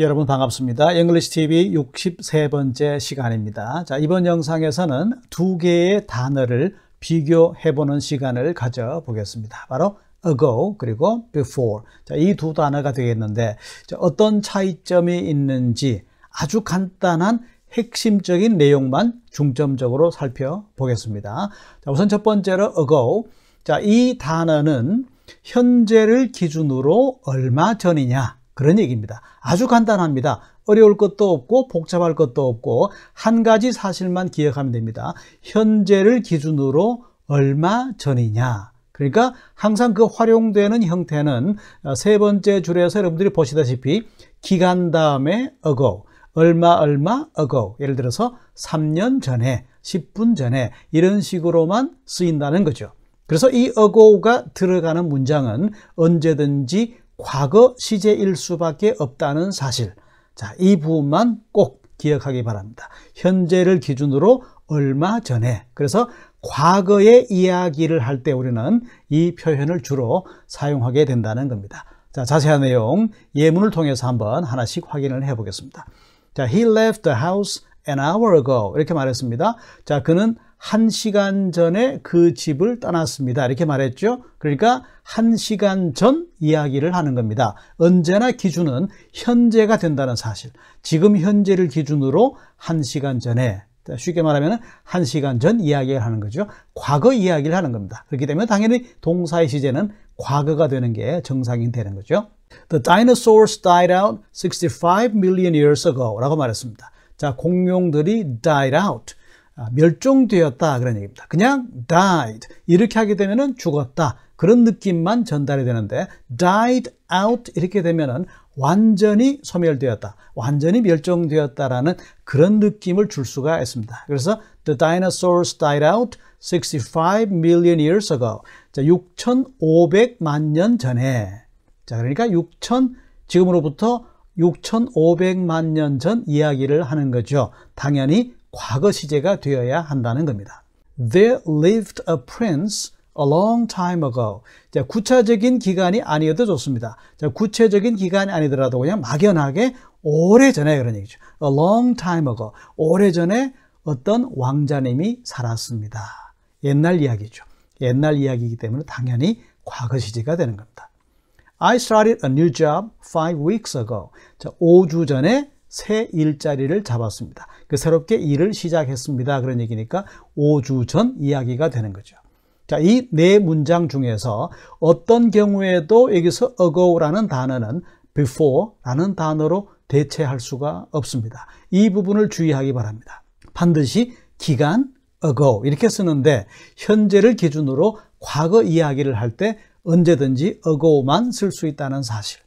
여러분 반갑습니다. 영글리시 TV 63번째 시간입니다. 자, 이번 영상에서는 두 개의 단어를 비교해 보는 시간을 가져보겠습니다. 바로 ago 그리고 before. 자, 이 두 단어가 되겠는데 자, 어떤 차이점이 있는지 아주 간단한 핵심적인 내용만 중점적으로 살펴보겠습니다. 자, 우선 첫 번째로 ago. 자, 이 단어는 현재를 기준으로 얼마 전이냐 그런 얘기입니다. 아주 간단합니다. 어려울 것도 없고 복잡할 것도 없고 한 가지 사실만 기억하면 됩니다. 현재를 기준으로 얼마 전이냐. 그러니까 항상 그 활용되는 형태는 어, 세 번째 줄에서 여러분들이 보시다시피 기간 다음에 ago, 얼마 얼마 ago 예를 들어서 3년 전에 10분 전에 이런 식으로만 쓰인다는 거죠. 그래서 이 ago가 들어가는 문장은 언제든지 과거 시제일 수밖에 없다는 사실 자, 이 부분만 꼭 기억하기 바랍니다. 현재를 기준으로 얼마 전에 그래서 과거의 이야기를 할 때 우리는 이 표현을 주로 사용하게 된다는 겁니다. 자, 자세한 내용 예문을 통해서 한번 하나씩 확인을 해 보겠습니다. 자, he left the house an hour ago 이렇게 말했습니다. 자, 그는 한 시간 전에 그 집을 떠났습니다. 이렇게 말했죠. 그러니까 한 시간 전 이야기를 하는 겁니다. 언제나 기준은 현재가 된다는 사실. 지금 현재를 기준으로 한 시간 전에 쉽게 말하면 한 시간 전 이야기를 하는 거죠. 과거 이야기를 하는 겁니다. 그렇기 때문에 당연히 동사의 시제는 과거가 되는 게 정상이 되는 거죠. The dinosaurs died out 65 million years ago 라고 말했습니다. 자, 공룡들이 died out. 아, 멸종되었다. 그런 얘기입니다. 그냥 died. 이렇게 하게 되면은 죽었다. 그런 느낌만 전달이 되는데 died out 이렇게 되면은 완전히 소멸되었다. 완전히 멸종되었다라는 그런 느낌을 줄 수가 있습니다. 그래서 the dinosaurs died out 65 million years ago. 자, 6,500만 년 전에. 자, 그러니까 6,000 지금으로부터 6,500만 년 전 이야기를 하는 거죠. 당연히 과거 시제가 되어야 한다는 겁니다. There lived a prince a long time ago. 자, 구차적인 기간이 아니어도 좋습니다. 자, 구체적인 기간이 아니더라도 그냥 막연하게 오래전에 그런 얘기죠. A long time ago. 오래전에 어떤 왕자님이 살았습니다. 옛날 이야기죠. 옛날 이야기이기 때문에 당연히 과거 시제가 되는 겁니다. I started a new job five weeks ago. 자, 5주 전에 새 일자리를 잡았습니다. 그 새롭게 일을 시작했습니다. 그런 얘기니까 5주 전 이야기가 되는 거죠. 자, 이 네 문장 중에서 어떤 경우에도 여기서 ago라는 단어는 before라는 단어로 대체할 수가 없습니다. 이 부분을 주의하기 바랍니다. 반드시 기간 ago 이렇게 쓰는데 현재를 기준으로 과거 이야기를 할때 언제든지 어고만 쓸 수 있다는 사실.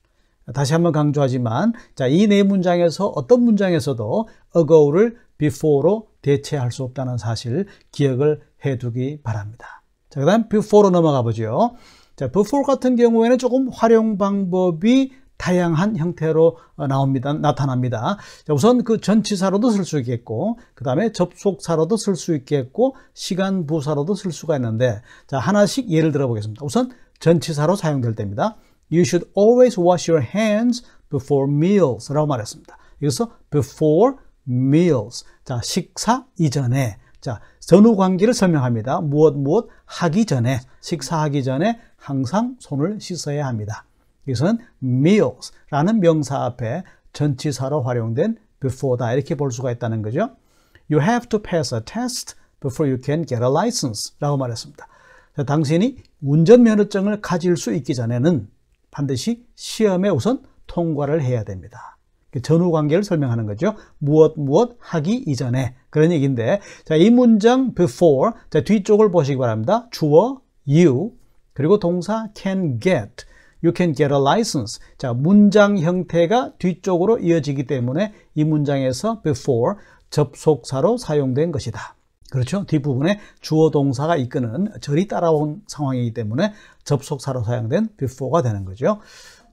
다시 한번 강조하지만 자, 이 네 문장에서 어떤 문장에서도 어고를 before로 대체할 수 없다는 사실 기억을 해 두기 바랍니다. 자, 그다음 before로 넘어가 보죠. 자, before 같은 경우에는 조금 활용 방법이 다양한 형태로 어, 나옵니다. 나타납니다. 자, 우선 그 전치사로도 쓸 수 있겠고, 그 다음에 접속사로도 쓸 수 있겠고, 시간 부사로도 쓸 수가 있는데, 자, 하나씩 예를 들어 보겠습니다. 우선 전치사로 사용될 때입니다. You should always wash your hands before meals 라고 말했습니다. 여기서 before meals 자 식사 이전에 자 전후 관계를 설명합니다. 무엇 무엇 하기 전에 식사하기 전에 항상 손을 씻어야 합니다. 이것은 meals라는 명사 앞에 전치사로 활용된 before다 이렇게 볼 수가 있다는 거죠. You have to pass a test before you can get a license 라고 말했습니다. 자, 당신이 운전면허증을 가질 수 있기 전에는 반드시 시험에 우선 통과를 해야 됩니다. 그 전후 관계를 설명하는 거죠. 무엇 무엇 하기 이전에 그런 얘기인데 자, 이 문장 before 자, 뒤쪽을 보시기 바랍니다. 주어 you 그리고 동사 can get you can get a license. 자, 문장 형태가 뒤쪽으로 이어지기 때문에 이 문장에서 before 접속사로 사용된 것이다. 그렇죠? 뒷부분에 주어 동사가 이끄는 절이 따라온 상황이기 때문에 접속사로 사용된 before가 되는 거죠.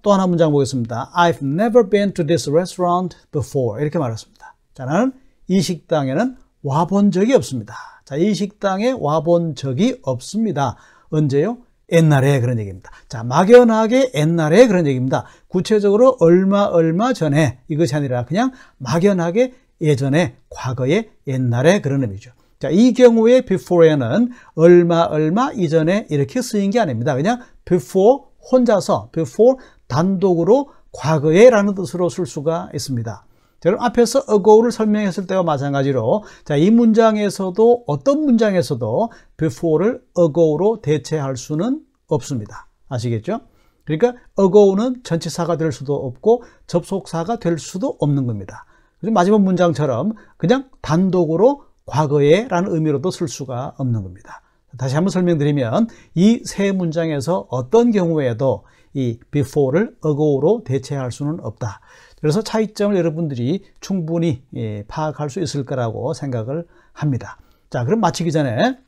또 하나 문장 보겠습니다. I've never been to this restaurant before. 이렇게 말했습니다. 자, 나는 이 식당에는 와본 적이 없습니다. 자, 이 식당에 와본 적이 없습니다. 언제요? 옛날에 그런 얘기입니다. 자, 막연하게 옛날에 그런 얘기입니다. 구체적으로 얼마 얼마 전에 이것이 아니라 그냥 막연하게 예전에 과거에 옛날에 그런 의미죠. 자, 이 경우에 before에는 얼마 얼마 이전에 이렇게 쓰인 게 아닙니다. 그냥 before 혼자서 before 단독으로 과거에라는 뜻으로 쓸 수가 있습니다. 자, 여러 앞에서 ago를 설명했을 때와 마찬가지로 자, 이 문장에서도 어떤 문장에서도 before를 ago로 대체할 수는 없습니다. 아시겠죠? 그러니까 ago는 전치사가 될 수도 없고 접속사가 될 수도 없는 겁니다. 마지막 문장처럼 그냥 단독으로 과거에 라는 의미로도 쓸 수가 없는 겁니다. 다시 한번 설명드리면 이 세 문장에서 어떤 경우에도 이 before를 ago로 대체할 수는 없다. 그래서 차이점을 여러분들이 충분히 예, 파악할 수 있을 거라고 생각을 합니다. 자, 그럼 마치기 전에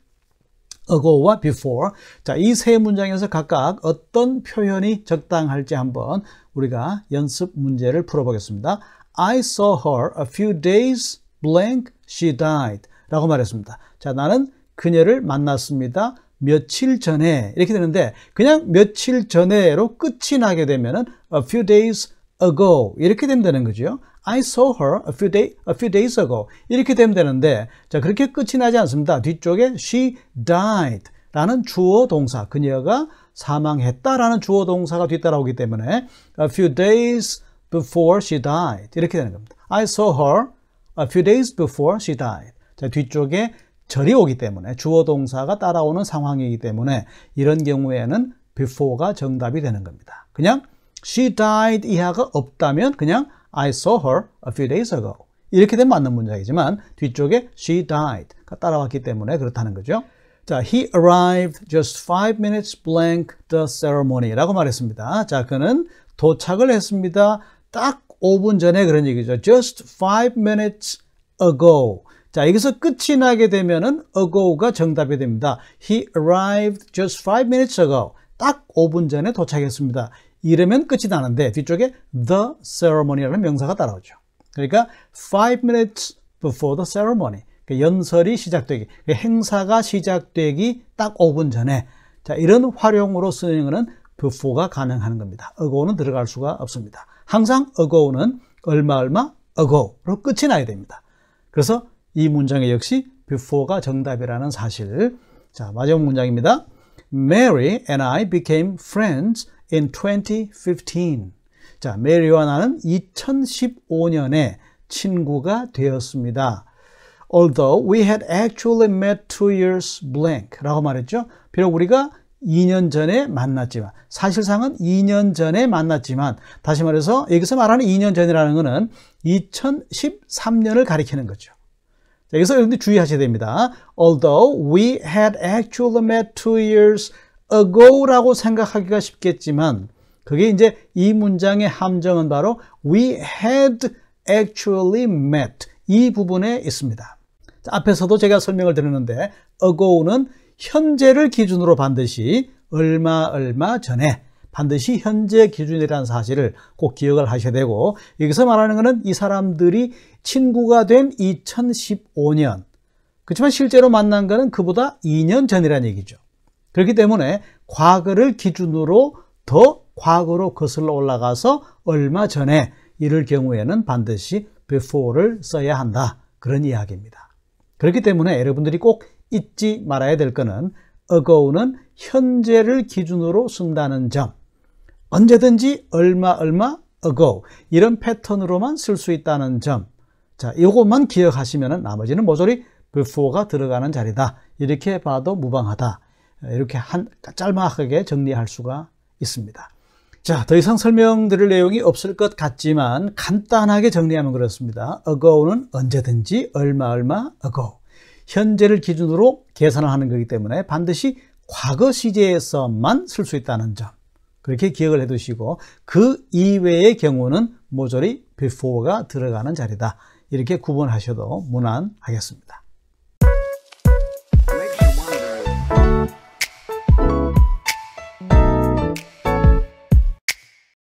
ago와 before. 자, 이 세 문장에서 각각 어떤 표현이 적당할지 한번 우리가 연습 문제를 풀어보겠습니다. I saw her a few days blank she died. 라고 말했습니다. 자, 나는 그녀를 만났습니다. 며칠 전에 이렇게 되는데 그냥 며칠 전에로 끝이 나게 되면은 a few days ago 이렇게 된다는 거죠. I saw her a few, day, a few days ago 이렇게 되면 되는데 자 그렇게 끝이 나지 않습니다. 뒤쪽에 she died 라는 주어 동사 그녀가 사망했다라는 주어 동사가 뒤따라오기 때문에 a few days before she died 이렇게 되는 겁니다. I saw her a few days before she died. 뒤쪽에 절이 오기 때문에 주어 동사가 따라오는 상황이기 때문에 이런 경우에는 before가 정답이 되는 겁니다. 그냥 she died 이하가 없다면 그냥 I saw her a few days ago 이렇게 되면 맞는 문장이지만 뒤쪽에 she died 가 따라왔기 때문에 그렇다는 거죠. 자, he arrived just five minutes blank the ceremony라고 말했습니다. 자, 그는 도착을 했습니다. 딱 5분 전에 그런 얘기죠. just five minutes ago. 자, 여기서 끝이 나게 되면은 ago가 정답이 됩니다. He arrived just 5 minutes ago. 딱 5분 전에 도착했습니다. 이러면 끝이 나는데 뒤쪽에 the ceremony라는 명사가 따라오죠. 그러니까 5 minutes before the ceremony. 그 연설이 시작되기, 그 행사가 시작되기 딱 5분 전에 자 이런 활용으로 쓰는 것은 before가 가능한 겁니다. ago는 들어갈 수가 없습니다. 항상 ago는 얼마 얼마 ago로 끝이 나야 됩니다. 그래서 이 문장에 역시 before가 정답이라는 사실. 자, 마지막 문장입니다. Mary and I became friends in 2015. 자, 메리와 나는 2015년에 친구가 되었습니다. Although we had actually met two years blank 라고 말했죠. 비록 우리가 2년 전에 만났지만 사실상은 2년 전에 만났지만 다시 말해서 여기서 말하는 2년 전이라는 것은 2013년을 가리키는 거죠. 자, 여기서 여러분들 주의하셔야 됩니다. Although we had actually met two years ago라고 생각하기가 쉽겠지만 그게 이제 이 문장의 함정은 바로 we had actually met 이 부분에 있습니다. 자, 앞에서도 제가 설명을 드렸는데 ago는 현재를 기준으로 반드시 얼마 얼마 전에 반드시 현재 기준이라는 사실을 꼭 기억을 하셔야 되고 여기서 말하는 것은 이 사람들이 친구가 된 2015년 그렇지만 실제로 만난 거는 그보다 2년 전이라는 얘기죠. 그렇기 때문에 과거를 기준으로 더 과거로 거슬러 올라가서 얼마 전에 이럴 경우에는 반드시 before를 써야 한다. 그런 이야기입니다. 그렇기 때문에 여러분들이 꼭 잊지 말아야 될 것은 ago는 현재를 기준으로 쓴다는 점. 언제든지 얼마 얼마 ago 이런 패턴으로만 쓸 수 있다는 점. 자, 이것만 기억하시면 나머지는 모조리 before가 들어가는 자리다. 이렇게 봐도 무방하다. 이렇게 한 짤막하게 정리할 수가 있습니다. 자, 더 이상 설명드릴 내용이 없을 것 같지만 간단하게 정리하면 그렇습니다. ago는 언제든지 얼마 얼마 ago. 현재를 기준으로 계산을 하는 거기 때문에 반드시 과거 시제에서만 쓸 수 있다는 점. 그렇게 기억을 해두시고 그 이외의 경우는 모조리 before가 들어가는 자리다. 이렇게 구분하셔도 무난하겠습니다.